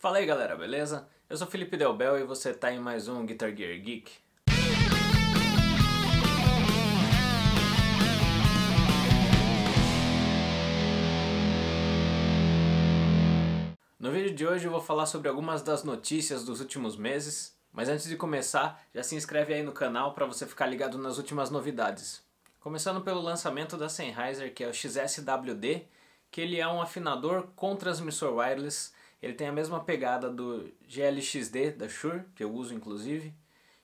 Fala aí galera, beleza? Eu sou Felipe Delbel e você tá em mais um Guitar Gear Geek. No vídeo de hoje eu vou falar sobre algumas das notícias dos últimos meses, mas antes de começar, já se inscreve aí no canal para você ficar ligado nas últimas novidades. Começando pelo lançamento da Sennheiser, que é o XSWD, que ele é um afinador com transmissor wireless ele tem a mesma pegada do GLXD da Shure, que eu uso inclusive,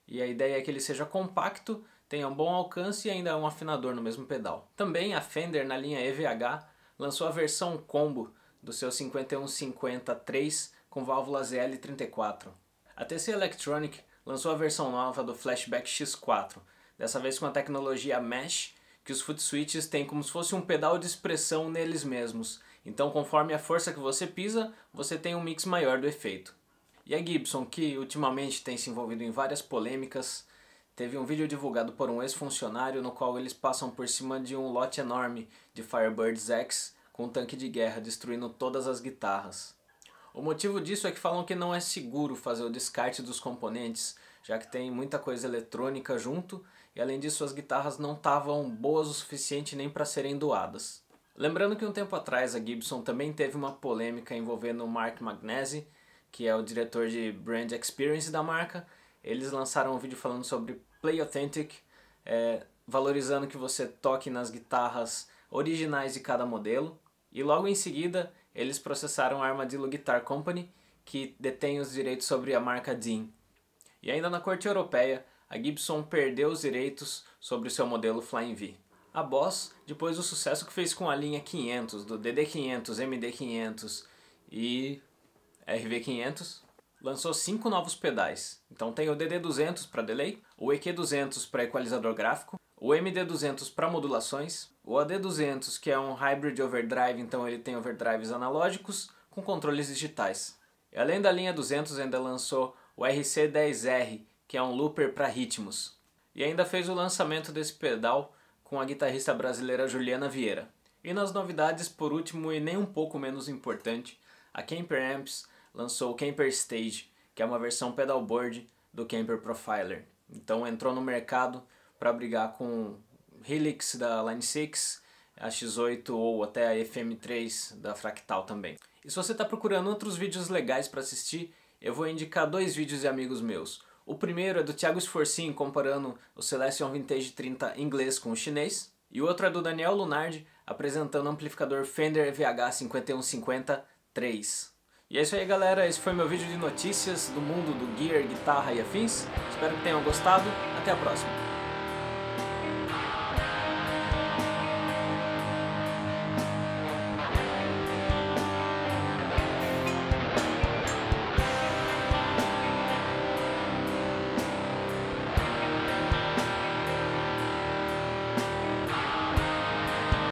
e a ideia é que ele seja compacto, tenha um bom alcance e ainda é um afinador no mesmo pedal. Também a Fender na linha EVH lançou a versão combo do seu 5150-3 com válvula ZL34. A TC Electronic lançou a versão nova do Flashback X4, dessa vez com a tecnologia Mesh que os foot switches têm como se fosse um pedal de expressão neles mesmos. Então, conforme a força que você pisa, você tem um mix maior do efeito. E a Gibson, que ultimamente tem se envolvido em várias polêmicas, teve um vídeo divulgado por um ex-funcionário no qual eles passam por cima de um lote enorme de Firebirds X com um tanque de guerra destruindo todas as guitarras. O motivo disso é que falam que não é seguro fazer o descarte dos componentes, já que tem muita coisa eletrônica junto, e além disso as guitarras não estavam boas o suficiente nem para serem doadas. Lembrando que um tempo atrás a Gibson também teve uma polêmica envolvendo o Mark Magnesi, que é o diretor de Brand Experience da marca. Eles lançaram um vídeo falando sobre Play Authentic, é, valorizando que você toque nas guitarras originais de cada modelo. E logo em seguida, eles processaram a Armadillo Guitar Company, que detém os direitos sobre a marca Dean. E ainda na corte europeia, a Gibson perdeu os direitos sobre o seu modelo Flying V. A Boss, depois do sucesso que fez com a linha 500, do DD500, MD500 e RV500, lançou cinco novos pedais. Então tem o DD200 para delay, o EQ200 para equalizador gráfico, o MD200 para modulações, o AD200 que é um hybrid overdrive, então ele tem overdrives analógicos com controles digitais. E além da linha 200, ainda lançou o RC10R, que é um looper para ritmos. E ainda fez o lançamento desse pedal com a guitarrista brasileira Juliana Vieira. E nas novidades, por último e nem um pouco menos importante, a Camper Amps lançou o Camper Stage, que é uma versão pedalboard do Camper Profiler. Então entrou no mercado para brigar com Helix da Line 6, a X8 ou até a FM3 da Fractal também. E se você está procurando outros vídeos legais para assistir, eu vou indicar dois vídeos de amigos meus. O primeiro é do Thiago Sforcin comparando o Celestion Vintage 30 inglês com o chinês. E o outro é do Daniel Lunardi apresentando o amplificador Fender VH5150 3. E é isso aí galera, esse foi meu vídeo de notícias do mundo do gear, guitarra e afins. Espero que tenham gostado, até a próxima!